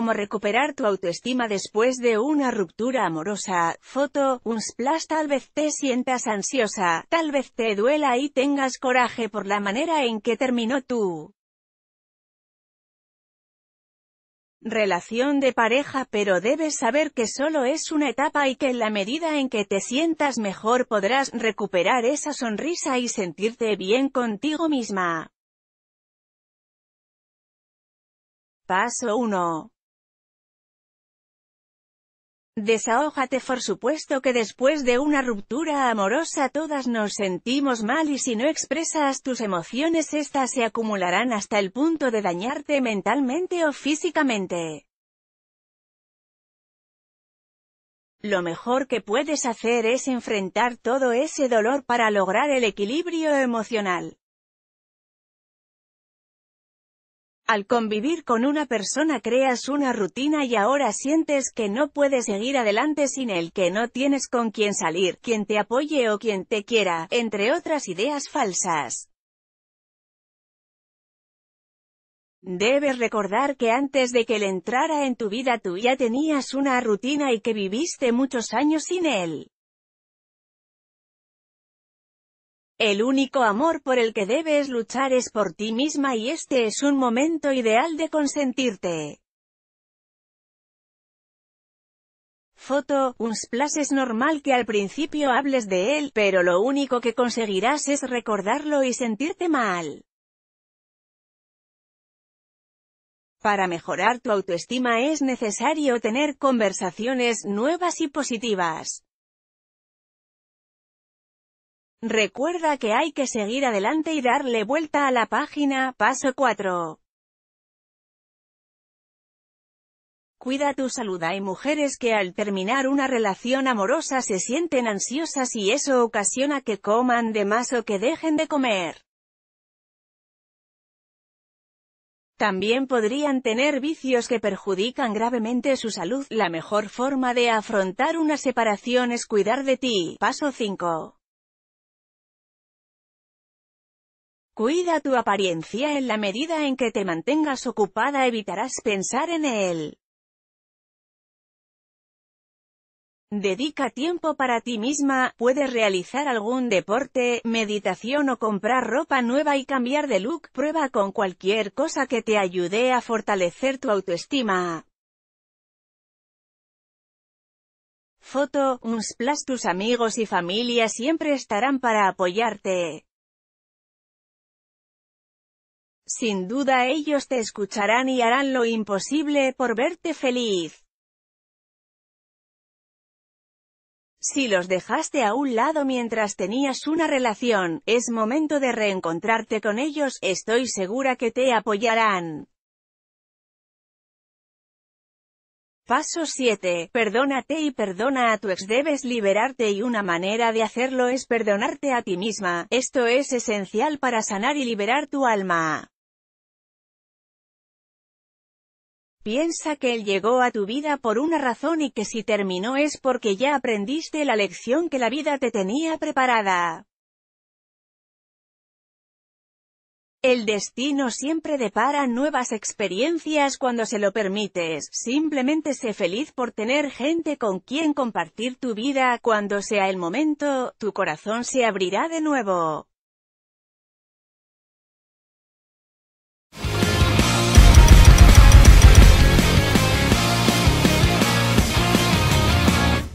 Cómo recuperar tu autoestima después de una ruptura amorosa. Foto, un splash tal vez te sientas ansiosa, tal vez te duela y tengas coraje por la manera en que terminó tu relación de pareja pero debes saber que solo es una etapa y que en la medida en que te sientas mejor podrás recuperar esa sonrisa y sentirte bien contigo misma. Paso 1. Desahójate por supuesto que después de una ruptura amorosa todas nos sentimos mal y si no expresas tus emociones estas se acumularán hasta el punto de dañarte mentalmente o físicamente. Lo mejor que puedes hacer es enfrentar todo ese dolor para lograr el equilibrio emocional. Al convivir con una persona creas una rutina y ahora sientes que no puedes seguir adelante sin él, que no tienes con quien salir, quien te apoye o quien te quiera, entre otras ideas falsas. Debes recordar que antes de que él entrara en tu vida tú ya tenías una rutina y que viviste muchos años sin él. El único amor por el que debes luchar es por ti misma y este es un momento ideal de consentirte. Foto, un splash es normal que al principio hables de él, pero lo único que conseguirás es recordarlo y sentirte mal. Para mejorar tu autoestima es necesario tener conversaciones nuevas y positivas. Recuerda que hay que seguir adelante y darle vuelta a la página, paso 4. Cuida tu salud. Hay mujeres que al terminar una relación amorosa se sienten ansiosas y eso ocasiona que coman de más o que dejen de comer. También podrían tener vicios que perjudican gravemente su salud. La mejor forma de afrontar una separación es cuidar de ti. Paso 5. Cuida tu apariencia en la medida en que te mantengas ocupada evitarás pensar en él. Dedica tiempo para ti misma, puedes realizar algún deporte, meditación o comprar ropa nueva y cambiar de look, prueba con cualquier cosa que te ayude a fortalecer tu autoestima. Foto, Unsplash tus amigos y familia siempre estarán para apoyarte sin duda ellos te escucharán y harán lo imposible por verte feliz. Si los dejaste a un lado mientras tenías una relación, es momento de reencontrarte con ellos, estoy segura que te apoyarán. Paso 7. Perdónate y perdona a tu ex. Debes liberarte y una manera de hacerlo es perdonarte a ti misma. Esto es esencial para sanar y liberar tu alma. Piensa que Él llegó a tu vida por una razón y que si terminó es porque ya aprendiste la lección que la vida te tenía preparada. El destino siempre depara nuevas experiencias cuando se lo permites, simplemente sé feliz por tener gente con quien compartir tu vida, cuando sea el momento, tu corazón se abrirá de nuevo.